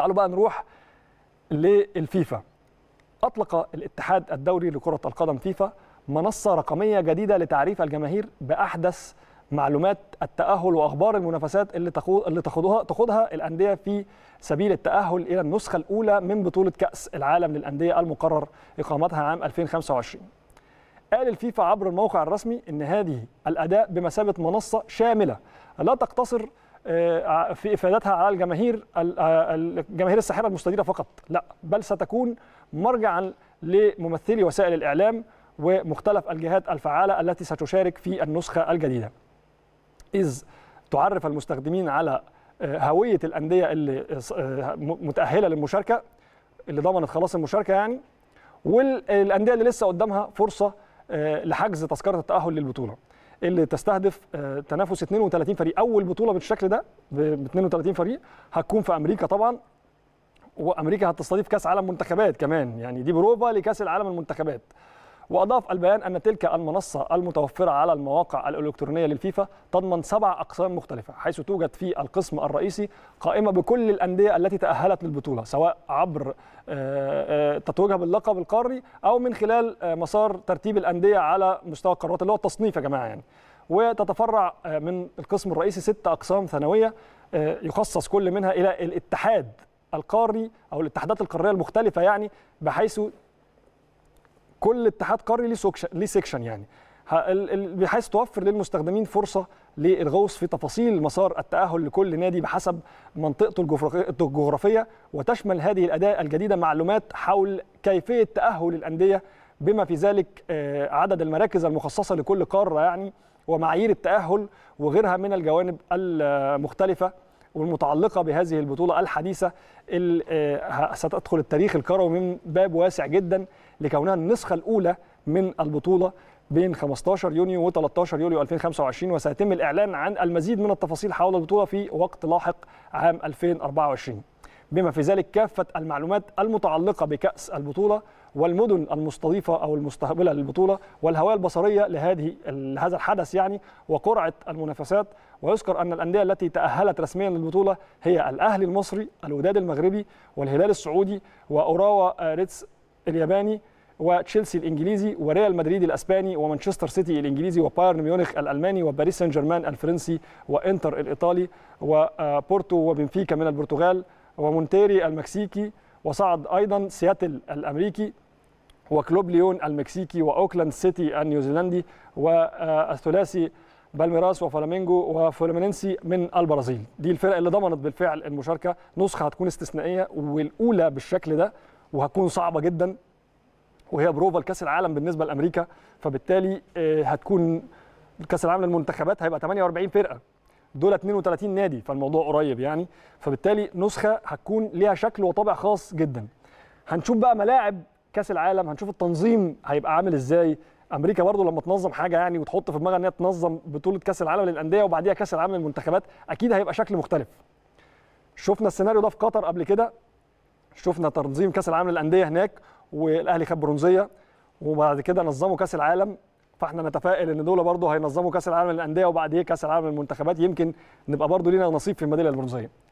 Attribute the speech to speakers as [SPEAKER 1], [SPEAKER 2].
[SPEAKER 1] تعالوا بقى نروح للفيفا أطلق الاتحاد الدولي لكرة القدم فيفا منصة رقمية جديدة لتعريف الجماهير بأحدث معلومات التأهل وأخبار المنافسات اللي اللي تخوضها تخوضها الأندية في سبيل التأهل إلى النسخة الأولى من بطولة كأس العالم للأندية المقرر إقامتها عام 2025. قال الفيفا عبر الموقع الرسمي إن هذه الأداء بمثابة منصة شاملة لا تقتصر آه، في افادتها على الجماهير الجماهير آه، الساحره المستديره فقط لا بل ستكون مرجعا لممثلي وسائل الاعلام ومختلف الجهات الفعاله التي ستشارك في النسخه الجديده اذ تعرف المستخدمين على آه، هويه الانديه اللي متاهله للمشاركه اللي ضمنت خلاص المشاركه يعني والانديه اللي لسه قدامها فرصه لحجز تذكره التاهل للبطوله اللي تستهدف آه، تنافس 32 فريق اول بطوله بالشكل ده ب 32 فريق هتكون في امريكا طبعا وامريكا هتستضيف كاس عالم منتخبات كمان يعني دي بروفا لكاس العالم المنتخبات وأضاف البيان أن تلك المنصة المتوفرة على المواقع الإلكترونية للفيفا تضمن سبع أقسام مختلفة حيث توجد في القسم الرئيسي قائمة بكل الأندية التي تأهلت للبطولة سواء عبر آه، آه، تتويجها باللقب القاري أو من خلال آه، مسار ترتيب الأندية على مستوى القارات اللي هو التصنيف يا جماعة يعني وتتفرع من القسم الرئيسي ست أقسام ثانوية يخصص كل منها إلى الاتحاد القاري أو الاتحادات القارية المختلفة يعني بحيث كل اتحاد قاري ليه سيكشن يعني بحيث توفر للمستخدمين فرصه للغوص في تفاصيل مسار التاهل لكل نادي بحسب منطقته الجغرافيه وتشمل هذه الاداه الجديده معلومات حول كيفيه تاهل الانديه بما في ذلك آه، عدد المراكز المخصصه لكل قاره يعني ومعايير التاهل وغيرها من الجوانب المختلفه والمتعلقة بهذه البطولة الحديثة اللي آه، ستدخل التاريخ الكروي من باب واسع جدا لكونها النسخة الأولى من البطولة بين 15 يونيو و 13 يوليو 2025 وسيتم الإعلان عن المزيد من التفاصيل حول البطولة في وقت لاحق عام 2024 بما في ذلك كافة المعلومات المتعلقة بكأس البطولة والمدن المستضيفة أو المستقبلة للبطولة والهواية البصرية لهذه لهذا الحدث يعني وقرعة المنافسات ويذكر أن الأندية التي تأهلت رسميا للبطولة هي الأهلي المصري الوداد المغربي والهلال السعودي وأوراوا ريتس الياباني وتشيلسي الانجليزي وريال مدريد الاسباني ومانشستر سيتي الانجليزي وبايرن ميونخ الالماني وباريس سان جيرمان الفرنسي وانتر الايطالي وبورتو وبنفيكا من البرتغال ومونتيري المكسيكي وصعد أيضا سياتل الأمريكي وكلوب ليون المكسيكي وأوكلاند سيتي النيوزيلندي والثلاثي بالميراس وفلامينجو وفلومينينسي من البرازيل دي الفرق اللي ضمنت بالفعل المشاركة نسخة هتكون استثنائية والأولى بالشكل ده وهتكون صعبة جدا وهي بروفا لكاس العالم بالنسبة لأمريكا فبالتالي آه، هتكون كاس العالم للمنتخبات هيبقى 48 فرقة دول 32 نادي فالموضوع قريب يعني فبالتالي نسخه هتكون ليها شكل وطابع خاص جدا هنشوف بقى ملاعب كاس العالم هنشوف التنظيم هيبقى عامل ازاي امريكا برضو لما تنظم حاجه يعني وتحط في دماغها ان هي تنظم بطوله كاس العالم للانديه وبعديها كاس العالم للمنتخبات اكيد هيبقى شكل مختلف شفنا السيناريو ده في قطر قبل كده شفنا تنظيم كاس العالم للانديه هناك والاهلي خد برونزيه وبعد كده نظموا كاس العالم فاحنا نتفائل ان دول برضه هينظموا كاس العالم للانديه وبعديه كاس العالم للمنتخبات يمكن نبقى برضه لينا نصيب في الميداليه البرونزيه